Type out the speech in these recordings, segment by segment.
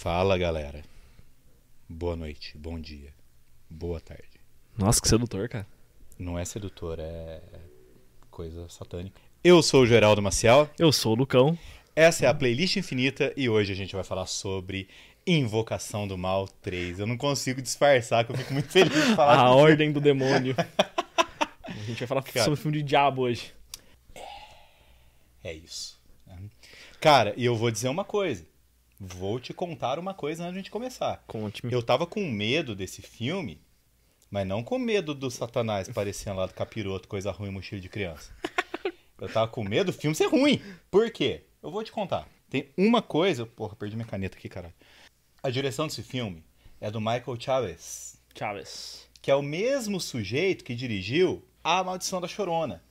Fala, galera. Boa noite, bom dia, boa tarde. Nossa, que sedutor, cara. Não é sedutor, é coisa satânica. Eu sou o Geraldo Maciel. Eu sou o Lucão. Essa é a Playlist Infinita e hoje a gente vai falar sobre Invocação do Mal 3. Eu não consigo disfarçar, que eu fico muito feliz de falar. a Ordem do Demônio. a gente vai falar cara, sobre o filme de diabo hoje. É, é isso. Cara, e eu vou dizer uma coisa. Vou te contar uma coisa antes de a gente começar. Conte-me. Eu tava com medo desse filme, mas não com medo do Satanás parecendo lá do capiroto, coisa ruim, mochila de criança. Eu tava com medo do filme ser ruim. Por quê? Eu vou te contar. Tem uma coisa. Porra, perdi minha caneta aqui, caralho. A direção desse filme é do Michael Chaves. Chaves. Que é o mesmo sujeito que dirigiu A Maldição da Chorona.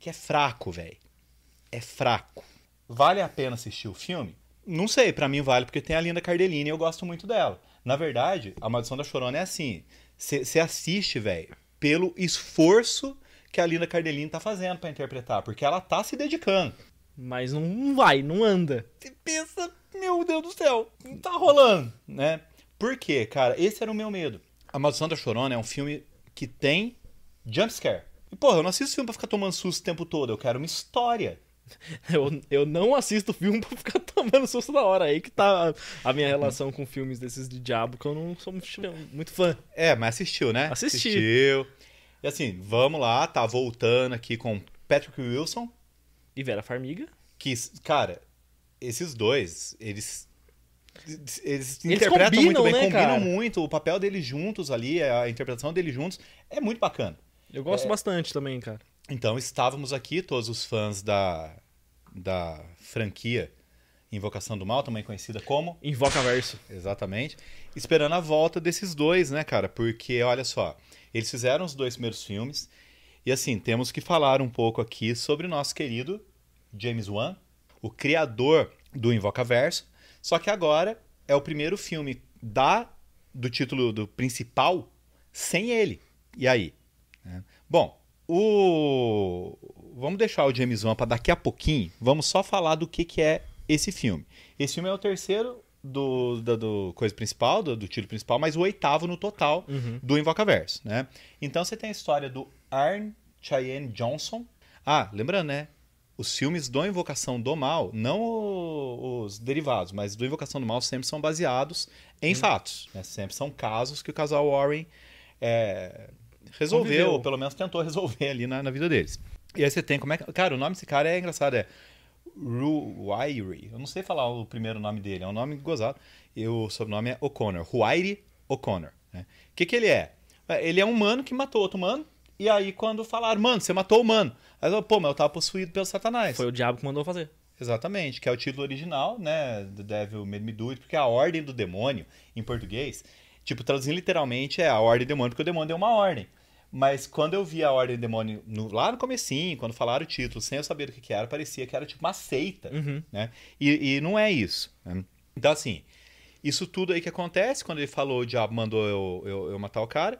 Que é fraco, velho. É fraco. Vale a pena assistir o filme? Não sei, para mim vale, porque tem a Linda Cardellini e eu gosto muito dela. Na verdade, a Maldição da Chorona é assim. Você assiste, velho, pelo esforço que a Linda Cardellini tá fazendo para interpretar, porque ela tá se dedicando. Mas não vai, não anda. Você pensa, meu Deus do céu, não tá rolando, né? Por quê, cara? Esse era o meu medo. A Maldição da Chorona é um filme que tem jumpscare. E, porra, eu não assisto filme pra ficar tomando susto o tempo todo, eu quero uma história. Eu, eu não assisto filme pra ficar tomando susto da hora. Aí que tá a minha relação com filmes desses de diabo, que eu não sou muito fã. É, mas assistiu, né? Assisti. Assistiu. E assim, vamos lá, tá voltando aqui com Patrick Wilson. E Vera Farmiga. Que, cara, esses dois, eles. Eles, eles interpretam combinam, muito bem, né, combinam cara? muito. O papel deles juntos ali, a interpretação deles juntos, é muito bacana. Eu gosto é... bastante também, cara. Então estávamos aqui, todos os fãs da, da franquia Invocação do Mal, também conhecida como Invoca Verso. Exatamente. Esperando a volta desses dois, né, cara? Porque olha só, eles fizeram os dois primeiros filmes. E assim, temos que falar um pouco aqui sobre o nosso querido James Wan, o criador do Invocaverso. Só que agora é o primeiro filme da do título do principal sem ele. E aí? É. Bom, o vamos deixar o James Wan para daqui a pouquinho. Vamos só falar do que, que é esse filme. Esse filme é o terceiro do, do, do coisa principal, do, do título principal, mas o oitavo no total uhum. do Invocaverso, né? Então você tem a história do Arn Cheyenne Johnson. Ah, lembrando, né? Os filmes do Invocação do Mal, não os derivados, mas do Invocação do Mal sempre são baseados em uhum. fatos. Né? Sempre são casos que o casal Warren é, resolveu, ou pelo menos tentou resolver ali na, na vida deles. E aí você tem, como é que. Cara, o nome desse cara é engraçado, é Ruairi. Eu não sei falar o primeiro nome dele, é um nome gozado. E o sobrenome é O'Connor. Ruairi O'Connor. Né? O né? que, que ele é? é ele é um humano que matou outro humano. E aí, quando falaram, mano, você matou o humano. Aí eu, pô, mas eu tava possuído pelo Satanás. Foi o diabo que mandou fazer. Exatamente, que é o título original, né? The Devil Made Me Do It, porque é a ordem do demônio, em português, tipo, traduzindo literalmente, é a ordem do demônio, porque o demônio deu uma ordem. Mas quando eu vi a Ordem do Demônio no, lá no comecinho, quando falaram o título, sem eu saber o que, que era, parecia que era tipo uma seita, uhum. né? E, e, não é isso. Né? Então, assim, isso tudo aí que acontece, quando ele falou o diabo mandou eu, eu, eu matar o cara,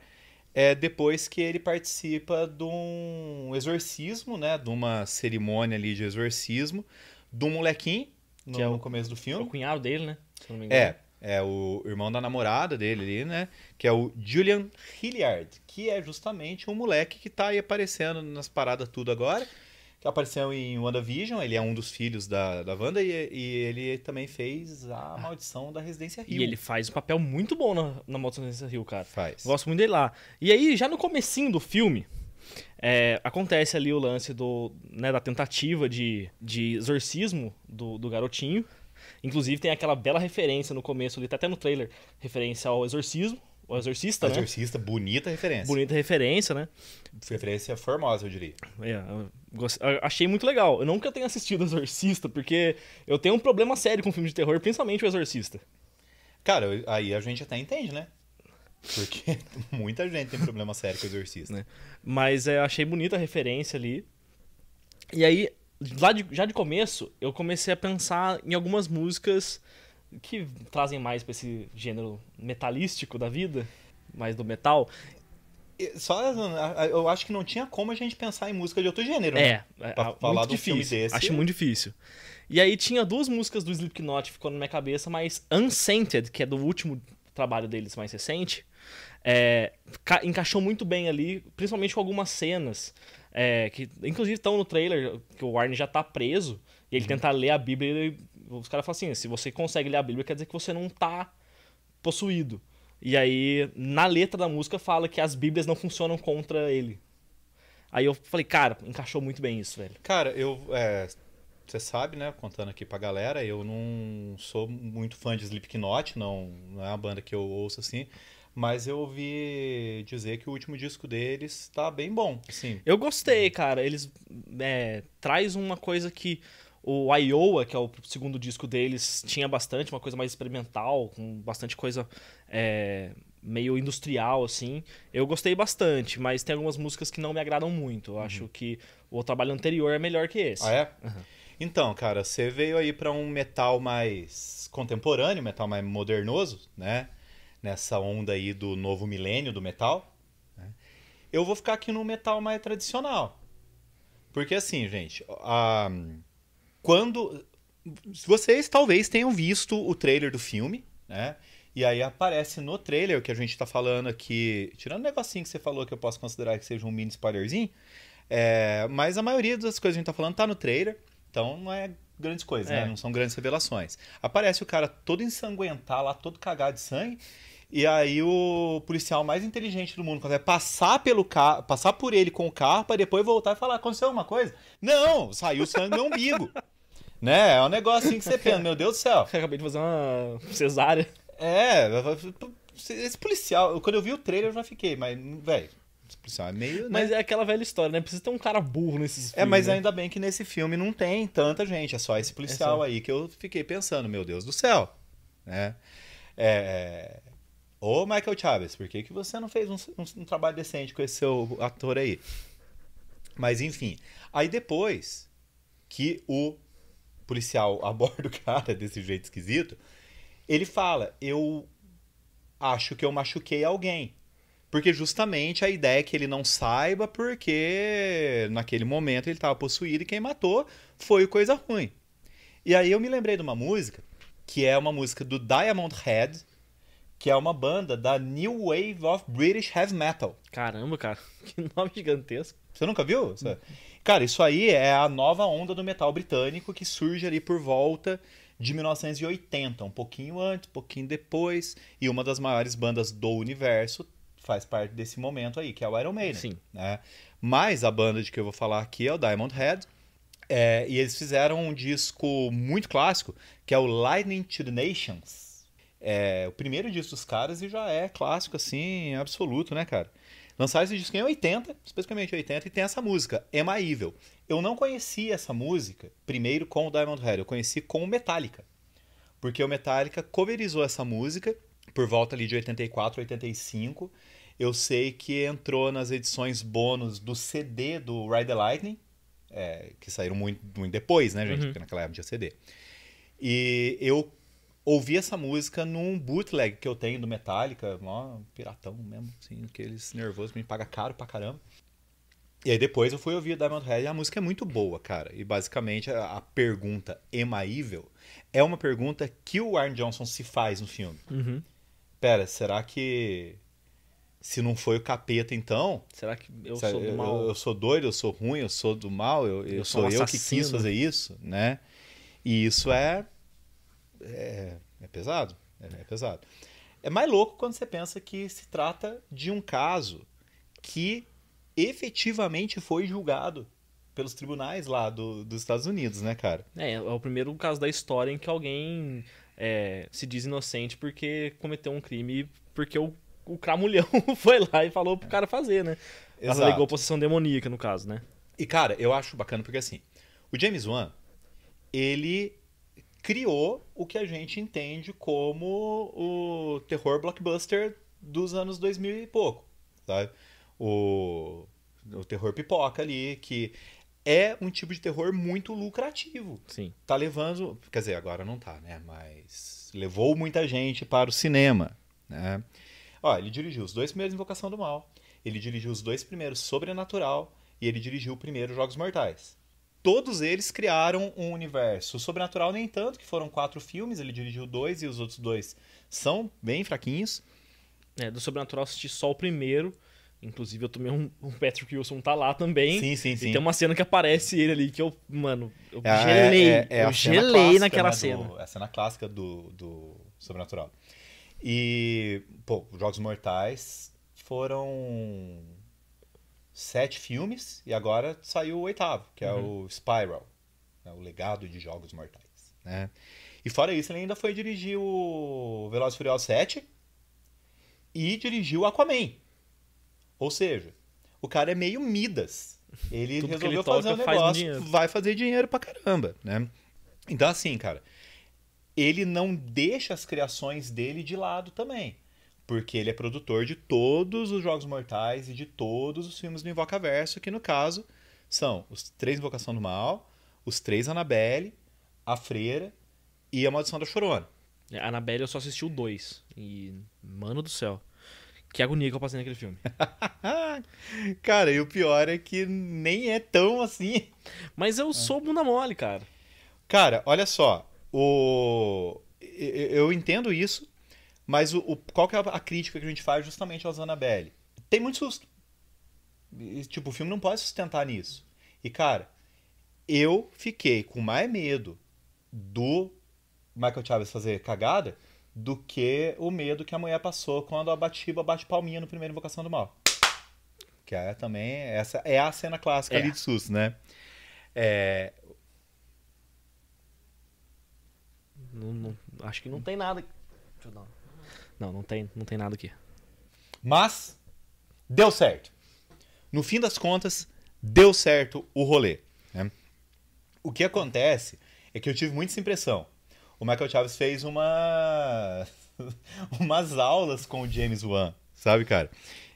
é depois que ele participa de um exorcismo, né? De uma cerimônia ali de exorcismo, de um molequinho, no, que é o começo do filme. É o cunhado dele, né? É, é o irmão da namorada dele ali, né? Que é o Julian Hilliard, que é justamente um moleque que tá aí aparecendo nas paradas tudo agora. Que apareceu em WandaVision, ele é um dos filhos da, da Wanda e, e ele também fez a ah. Maldição da Residência Rio. E ele faz um papel muito bom na, na Maldição da Residência Rio, cara. Faz. Gosto muito dele lá. E aí, já no comecinho do filme, é, acontece ali o lance do, né, da tentativa de, de exorcismo do, do garotinho. Inclusive tem aquela bela referência no começo ali, tá até no trailer, referência ao exorcismo, o Exorcista, o né? Exorcista, bonita referência. Bonita referência, né? Referência formosa, eu diria. É, eu achei muito legal. Eu nunca tenho assistido o Exorcista, porque eu tenho um problema sério com filme de terror, principalmente o Exorcista. Cara, aí a gente até entende, né? Porque muita gente tem problema sério com o Exorcista. Né? Mas é, achei bonita a referência ali. E aí, lá de, já de começo, eu comecei a pensar em algumas músicas que trazem mais para esse gênero metalístico da vida, mais do metal. Só eu acho que não tinha como a gente pensar em música de outro gênero. É, né? É, pra é, falar muito difícil. filme desse. Acho muito difícil. E aí tinha duas músicas do Slipknot ficou na minha cabeça, mas Unscented, que é do último trabalho deles mais recente, é, encaixou muito bem ali, principalmente com algumas cenas é, que inclusive estão no trailer, que o Warren já tá preso, e ele uhum. tenta ler a Bíblia, e os caras falam assim: se você consegue ler a Bíblia, quer dizer que você não tá possuído. E aí, na letra da música, fala que as Bíblias não funcionam contra ele. Aí eu falei, cara, encaixou muito bem isso, velho. Cara, eu. É, você sabe, né? Contando aqui pra galera, eu não sou muito fã de Slipknot, não, não é uma banda que eu ouço assim. Mas eu ouvi dizer que o último disco deles tá bem bom, sim. Eu gostei, cara. Eles é, traz uma coisa que o Iowa, que é o segundo disco deles, tinha bastante, uma coisa mais experimental, com bastante coisa é, meio industrial, assim. Eu gostei bastante, mas tem algumas músicas que não me agradam muito. Eu uhum. acho que o trabalho anterior é melhor que esse. Ah, é? Uhum. Então, cara, você veio aí para um metal mais contemporâneo, metal mais modernoso, né? nessa onda aí do novo milênio do metal, né? eu vou ficar aqui no metal mais tradicional. Porque assim, gente, a... quando. Vocês talvez tenham visto o trailer do filme, né? E aí aparece no trailer que a gente tá falando aqui, tirando o um negocinho que você falou que eu posso considerar que seja um mini spoilerzinho, é, mas a maioria das coisas que a gente tá falando tá no trailer, então não é grandes coisas, né, é. né? Não são grandes revelações. Aparece o cara todo ensanguentado lá, todo cagado de sangue, e aí o policial mais inteligente do mundo consegue é passar pelo carro, passar por ele com o carro para depois voltar e falar: aconteceu alguma coisa? Não, saiu sangue do umbigo. né? É um negócio assim que você pensa, meu Deus do céu. Eu acabei de fazer uma cesárea. É, esse policial, quando eu vi o trailer eu já fiquei, mas, velho, esse policial é meio. Né? Mas é aquela velha história, né? Precisa ter um cara burro nesses filmes. É, mas né? ainda bem que nesse filme não tem tanta gente, é só esse policial é só. aí que eu fiquei pensando, meu Deus do céu. Né? É. é Ô Michael Chaves, por que, que você não fez um, um, um trabalho decente com esse seu ator aí? Mas enfim. Aí depois que o policial aborda o cara desse jeito esquisito, ele fala: Eu acho que eu machuquei alguém. Porque justamente a ideia é que ele não saiba, porque naquele momento ele estava possuído e quem matou foi coisa ruim. E aí eu me lembrei de uma música, que é uma música do Diamond Head, que é uma banda da New Wave of British Heavy Metal. Caramba, cara, que nome gigantesco. Você nunca viu? Cara, isso aí é a nova onda do metal britânico que surge ali por volta de 1980, um pouquinho antes, um pouquinho depois, e uma das maiores bandas do universo faz parte desse momento aí, que é o Iron Maiden. Sim. Né? Mas a banda de que eu vou falar aqui é o Diamond Head, é, e eles fizeram um disco muito clássico, que é o Lightning to the Nations, é, o primeiro disco dos caras e já é clássico, assim, absoluto, né, cara? Lançaram esse disco em 80, especificamente 80, e tem essa música, Emma é Evil. Eu não conhecia essa música primeiro com o Diamond Head, eu conheci com o Metallica. Porque o Metallica coverizou essa música por volta ali de 84, 85. Eu sei que entrou nas edições bônus do CD do Ride the Lightning, é, que saíram muito, muito, depois, né, gente? Uhum. Porque naquela época tinha CD. E eu ouvi essa música num bootleg que eu tenho do Metallica, ó, piratão mesmo, assim, aqueles nervosos me paga caro pra caramba. E aí depois eu fui ouvir o Diamond Head e a música é muito boa, cara. E basicamente a, a pergunta Emma Evil é uma pergunta que o Arne Johnson se faz no filme. Uhum. Pera, será que se não foi o capeta, então. Será que eu sou do mal? Eu, eu, sou doido, eu sou ruim, eu sou do mal, eu, eu, eu sou, sou um eu que quis fazer isso, né? E isso é, é, é pesado? É, é pesado. É mais louco quando você pensa que se trata de um caso que efetivamente foi julgado pelos tribunais lá do, dos Estados Unidos, né, cara? É, é o primeiro caso da história em que alguém é, se diz inocente porque cometeu um crime porque o, o cramulhão foi lá e falou pro cara fazer, né? Exato. Ela a possessão demoníaca, no caso, né? E, cara, eu acho bacana porque, assim, o James Wan, ele criou o que a gente entende como o terror blockbuster dos anos 2000 e pouco, sabe? O, o terror pipoca ali, que é um tipo de terror muito lucrativo. Sim. Tá levando, quer dizer, agora não tá, né? Mas levou muita gente para o cinema, né? Ó, ele dirigiu os dois primeiros Invocação do Mal, ele dirigiu os dois primeiros Sobrenatural e ele dirigiu o primeiro Jogos Mortais todos eles criaram um universo. O Sobrenatural, nem tanto, que foram quatro filmes, ele dirigiu dois e os outros dois são bem fraquinhos. É, do Sobrenatural assisti só o primeiro. Inclusive, eu tomei um, um Patrick Wilson tá lá também. Sim, sim, sim. E tem uma cena que aparece ele ali que eu, mano, eu é, é gelei. É, é, eu gelei naquela né, cena. Do, é a cena clássica do, do Sobrenatural. E, pô, Jogos Mortais foram sete filmes e agora saiu o oitavo, que é uhum. o Spiral, né? o legado de Jogos Mortais. Né? E fora isso, ele ainda foi dirigir o Velozes Furiosos 7 e dirigiu Aquaman. Ou seja, o cara é meio Midas. Ele Tudo resolveu ele fazer um negócio, faz vai fazer dinheiro pra caramba, né? Então assim, cara, ele não deixa as criações dele de lado também porque ele é produtor de todos os Jogos Mortais e de todos os filmes do Invocaverso, que no caso são os três Invocação do Mal, os três Annabelle, A Freira e A Maldição da Chorona. A é, Annabelle eu só assisti o dois. E, mano do céu. Que agonia que eu passei naquele filme. cara, e o pior é que nem é tão assim. Mas eu é. sou bunda mole, cara. Cara, olha só. O... Eu entendo isso, mas o, o, qual que é a crítica que a gente faz justamente ao Zanabelli? Tem muito susto. Tipo, o filme não pode sustentar nisso. E, cara, eu fiquei com mais medo do Michael Chaves fazer cagada do que o medo que a mulher passou quando a Batiba bate palminha no primeiro Invocação do Mal. Que é também. Essa é a cena clássica é. ali de susto, né? É... Não, não, acho que não tem nada. Deixa eu dar uma... Não, não tem, não tem nada aqui. Mas deu certo. No fim das contas, deu certo o rolê. Né? O que acontece é que eu tive muita impressão. O Michael Chaves fez uma umas aulas com o James Wan, sabe, cara?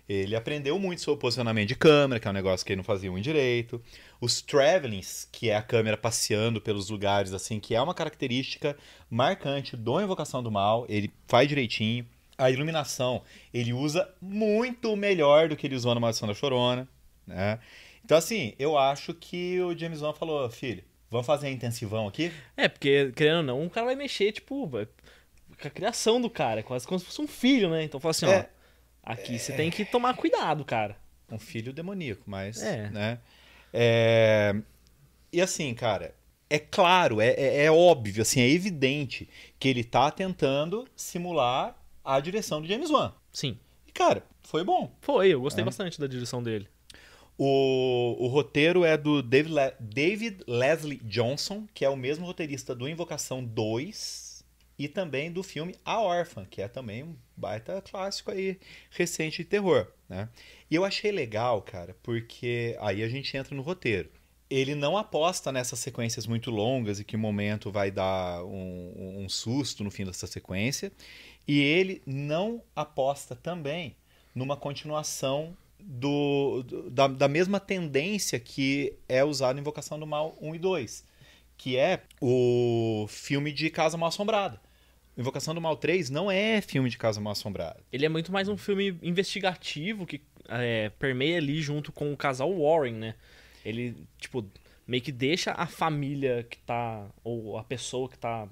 Ele aprendeu muito sobre posicionamento de câmera, que é um negócio que ele não fazia um direito. Os travelings, que é a câmera passeando pelos lugares, assim, que é uma característica marcante do Invocação do Mal. Ele faz direitinho. A iluminação, ele usa muito melhor do que ele usou na Maldição da Chorona, né? Então, assim, eu acho que o James Wan falou, filho, vamos fazer intensivão aqui? É, porque, querendo ou não, um cara vai mexer, tipo, com a criação do cara, quase como se fosse um filho, né? Então, fala assim, é. ó Aqui você é. tem que tomar cuidado, cara. É um filho demoníaco, mas. É. Né? É... E assim, cara, é claro, é, é, é, óbvio, assim, é evidente que ele tá tentando simular a direção do James Wan. Sim. E, cara, foi bom. Foi, eu gostei é. bastante da direção dele. O, o roteiro é do David, Le David Leslie Johnson, que é o mesmo roteirista do Invocação 2, e também do filme A Órfã, que é também um baita clássico aí recente de terror, né? E eu achei legal, cara, porque aí a gente entra no roteiro. Ele não aposta nessas sequências muito longas e que o momento vai dar um, um susto no fim dessa sequência. E ele não aposta também numa continuação do, do da, da mesma tendência que é usada em Invocação do Mal 1 e 2 que é o filme de Casa Mal Assombrada. Invocação do Mal 3 não é filme de Casa Mal Assombrada. Ele é muito mais um filme investigativo que é, permeia ali junto com o casal Warren, né? Ele, tipo, meio que deixa a família que tá. ou a pessoa que tá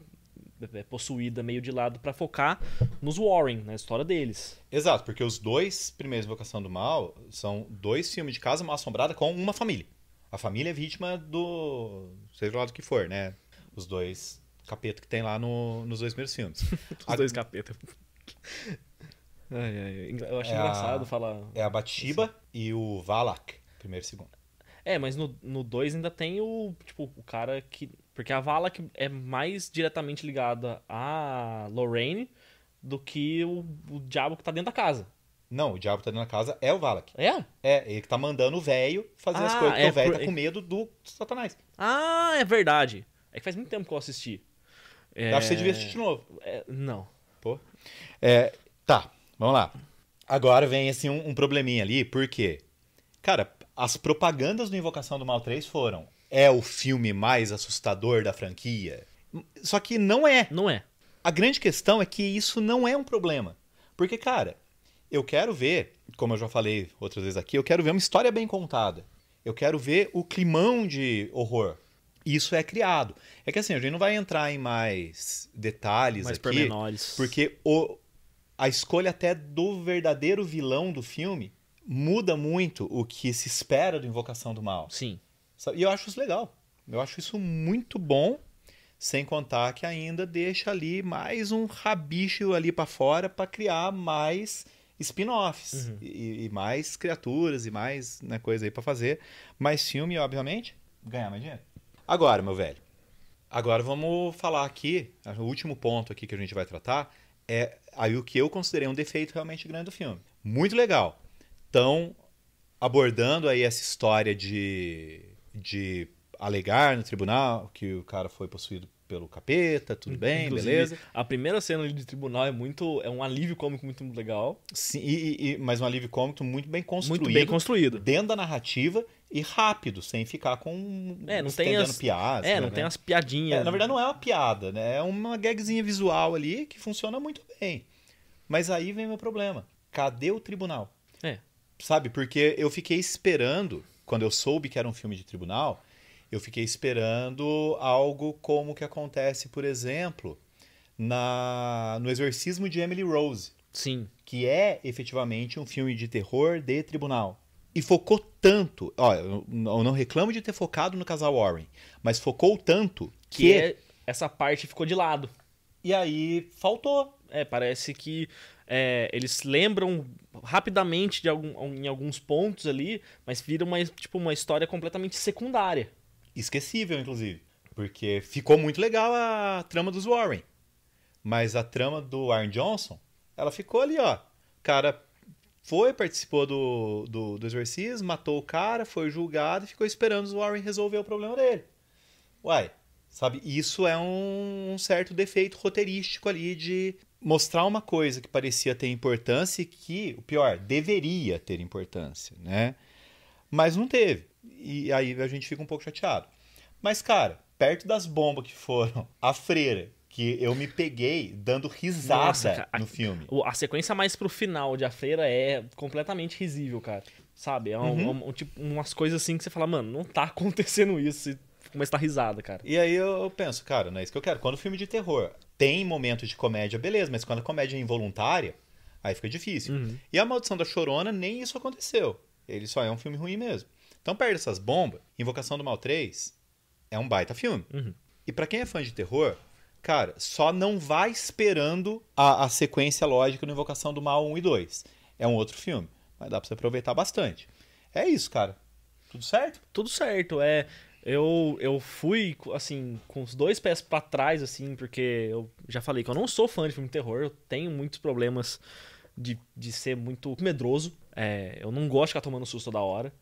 é, possuída meio de lado para focar nos Warren, na história deles. Exato, porque os dois primeiros Invocação do Mal são dois filmes de Casa Mal Assombrada com uma família. A família é vítima do. seja lá do que for, né? Os dois capeta que tem lá no, nos dois primeiros filmes. Os a... dois capetas. eu acho é engraçado a... falar. É a Batiba assim. e o Valak, primeiro e segundo. É, mas no 2 no dois ainda tem o, tipo, o cara que. Porque a Valak é mais diretamente ligada a Lorraine do que o, o diabo que tá dentro da casa. Não, o diabo tá dentro da casa é o Valak. É? É, ele que tá mandando o velho fazer ah, as coisas, porque é, o velho tá por... tá com medo do Satanás. Ah, é verdade. É que faz muito tempo que eu assisti. É... Acho que você devia assistir de novo. É, não. Pô. É, tá, vamos lá. Agora vem assim um, um probleminha ali, porque, cara, as propagandas do Invocação do Mal 3 foram. É o filme mais assustador da franquia. Só que não é. Não é. A grande questão é que isso não é um problema. Porque, cara, eu quero ver, como eu já falei outras vezes aqui, eu quero ver uma história bem contada. Eu quero ver o climão de horror isso é criado. É que assim, a gente não vai entrar em mais detalhes mais aqui, pormenores. porque o, a escolha até do verdadeiro vilão do filme muda muito o que se espera do Invocação do Mal. Sim. E eu acho isso legal. Eu acho isso muito bom, sem contar que ainda deixa ali mais um rabicho ali para fora para criar mais spin-offs uhum. e, e, mais criaturas e mais né, coisa aí para fazer. Mais filme, obviamente, ganhar mais dinheiro. Agora, meu velho, agora vamos falar aqui, o último ponto aqui que a gente vai tratar é aí o que eu considerei um defeito realmente grande do filme. Muito legal. Estão abordando aí essa história de, de alegar no tribunal que o cara foi possuído pelo capeta, tudo hum, bem, Inclusive, beleza. A primeira cena de tribunal é muito. É um alívio cômico muito, legal. Sim, e, e, mas um alívio cômico muito bem construído. Muito bem construído. Dentro da narrativa e rápido, sem ficar com. É, não tem as. Piadas, é, né, não, tem né? as piadinhas. É, na verdade, não é uma piada, né? É uma gagzinha visual ali que funciona muito bem. Mas aí vem meu problema. Cadê o tribunal? É. Sabe, porque eu fiquei esperando, quando eu soube que era um filme de tribunal, eu fiquei esperando algo como que acontece, por exemplo, na no Exorcismo de Emily Rose. Sim. Que é efetivamente um filme de terror de tribunal. E focou tanto. Ó, eu não reclamo de ter focado no casal Warren, mas focou tanto que. que é, essa parte ficou de lado. E aí faltou. É, parece que é, eles lembram rapidamente de algum, em alguns pontos ali, mas vira uma, tipo, uma história completamente secundária esquecível, inclusive. Porque ficou muito legal a trama dos Warren. Mas a trama do Iron Johnson, ela ficou ali, ó. O cara foi, participou do, do, do matou o cara, foi julgado e ficou esperando os Warren resolver o problema dele. Uai, sabe? Isso é um, um certo defeito roteirístico ali de mostrar uma coisa que parecia ter importância e que, o pior, deveria ter importância, né? Mas não teve. E aí a gente fica um pouco chateado. Mas, cara, perto das bombas que foram, a freira, que eu me peguei dando risada Nossa, cara, no filme. A sequência mais pro final de A Freira é completamente risível, cara. Sabe? É um, uhum. um, um, tipo, umas coisas assim que você fala, mano, não tá acontecendo isso. E começa a dar risada, cara. E aí eu penso, cara, não é isso que eu quero. Quando o filme de terror tem momentos de comédia, beleza, mas quando a comédia é involuntária, aí fica difícil. Uhum. E a Maldição da Chorona, nem isso aconteceu. Ele só é um filme ruim mesmo. Então, perto dessas bombas, Invocação do Mal 3 é um baita filme. Uhum. E para quem é fã de terror, cara, só não vai esperando a, a, sequência lógica no Invocação do Mal 1 e 2. É um outro filme, mas dá pra você aproveitar bastante. É isso, cara. Tudo certo? Tudo certo, é. Eu, eu fui, assim, com os dois pés para trás, assim, porque eu já falei que eu não sou fã de filme de terror, eu tenho muitos problemas de, de ser muito medroso. É, eu não gosto de ficar tomando susto da hora.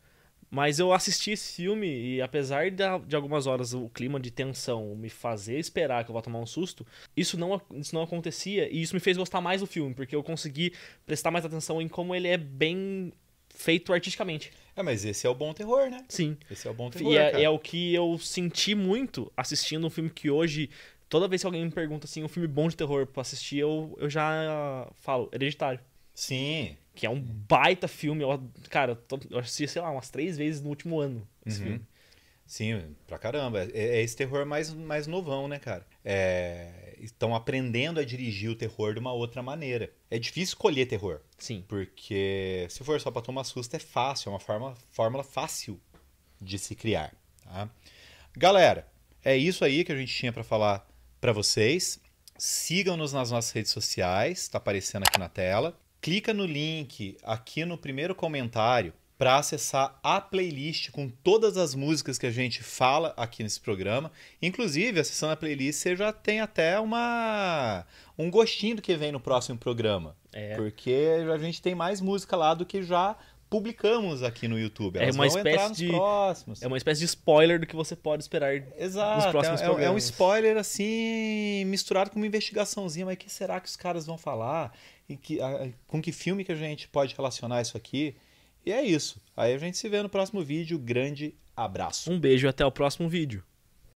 Mas eu assisti esse filme e apesar de, algumas horas o clima de tensão me fazer esperar que eu vou tomar um susto, isso não, isso não acontecia e isso me fez gostar mais do filme, porque eu consegui prestar mais atenção em como ele é bem feito artisticamente. É, mas esse é o bom terror, né? Sim. Esse é o bom terror. É, e é, é o que eu senti muito assistindo um filme que hoje toda vez que alguém me pergunta assim, um filme bom de terror pra assistir, eu, eu já falo, hereditário. Sim. Que é um baita filme. Eu, cara, eu assisti, sei lá, umas três vezes no último ano esse uhum. filme. Sim, pra caramba. É, é, esse terror mais, mais novão, né, cara? É, estão aprendendo a dirigir o terror de uma outra maneira. É difícil escolher terror. Sim. Porque se for só pra tomar susto, é fácil. É uma forma, fórmula fácil de se criar. Tá? Galera, é isso aí que a gente tinha para falar para vocês. Sigam-nos nas nossas redes sociais, tá aparecendo aqui na tela clica no link aqui no primeiro comentário para acessar a playlist com todas as músicas que a gente fala aqui nesse programa. Inclusive, acessando a playlist, você já tem até uma um gostinho do que vem no próximo programa. É. Porque a gente tem mais música lá do que já publicamos aqui no YouTube. É Elas é uma espécie de próximos. é uma espécie de spoiler do que você pode esperar Exato, nos próximos é, programas. É um spoiler assim misturado com uma investigaçãozinha, mas o que será que os caras vão falar? e que, a, com que filme que a gente pode relacionar isso aqui. E é isso. Aí a gente se vê no próximo vídeo. Grande abraço. Um beijo e até o próximo vídeo.